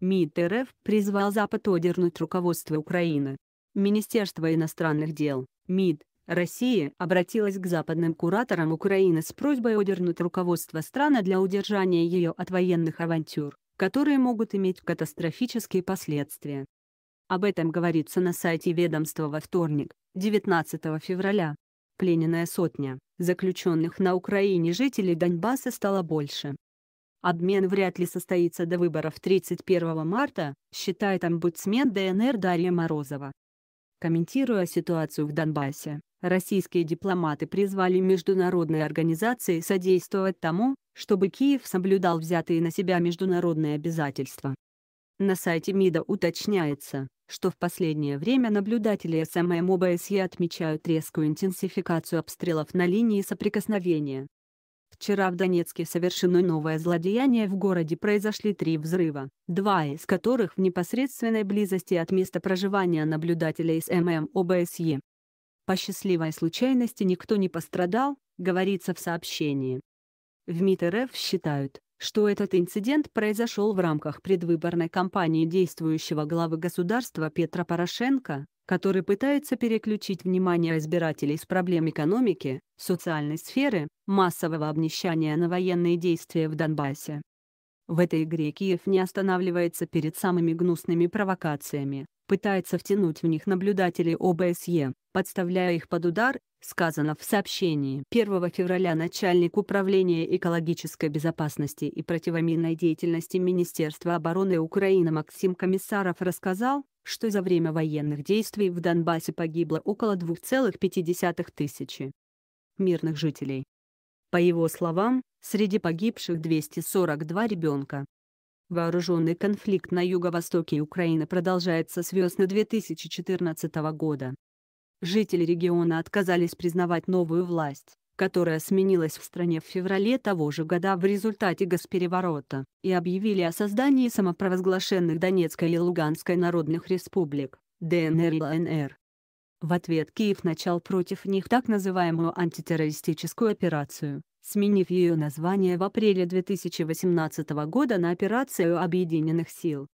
МИД РФ призвал Запад одернуть руководство Украины. Министерство иностранных дел, МИД, России обратилось к западным кураторам Украины с просьбой одернуть руководство страны для удержания ее от военных авантюр, которые могут иметь катастрофические последствия. Об этом говорится на сайте ведомства во вторник, 19 февраля. Плененная сотня заключенных на Украине жителей Донбасса стала больше. Обмен вряд ли состоится до выборов 31 марта, считает омбудсмен ДНР Дарья Морозова. Комментируя ситуацию в Донбассе, российские дипломаты призвали международные организации содействовать тому, чтобы Киев соблюдал взятые на себя международные обязательства. На сайте МИДа уточняется, что в последнее время наблюдатели СММ эм эм ОБСЕ отмечают резкую интенсификацию обстрелов на линии соприкосновения, Вчера в Донецке совершено новое злодеяние в городе произошли три взрыва, два из которых в непосредственной близости от места проживания наблюдателя из ММ ОБСЕ. По счастливой случайности никто не пострадал, говорится в сообщении. В МИД РФ считают, что этот инцидент произошел в рамках предвыборной кампании действующего главы государства Петра Порошенко, который пытается переключить внимание избирателей с проблем экономики, социальной сферы, массового обнищания на военные действия в Донбассе. В этой игре Киев не останавливается перед самыми гнусными провокациями, пытается втянуть в них наблюдателей ОБСЕ, подставляя их под удар, сказано в сообщении. 1 февраля начальник Управления экологической безопасности и противоминной деятельности Министерства обороны Украины Максим Комиссаров рассказал, что за время военных действий в Донбассе погибло около 2,5 тысячи мирных жителей. По его словам, среди погибших 242 ребенка. Вооруженный конфликт на юго-востоке Украины продолжается с весны 2014 года. Жители региона отказались признавать новую власть, которая сменилась в стране в феврале того же года в результате госпереворота, и объявили о создании самопровозглашенных Донецкой и Луганской народных республик, ДНР и ЛНР. В ответ Киев начал против них так называемую антитеррористическую операцию, сменив ее название в апреле 2018 года на Операцию Объединенных Сил.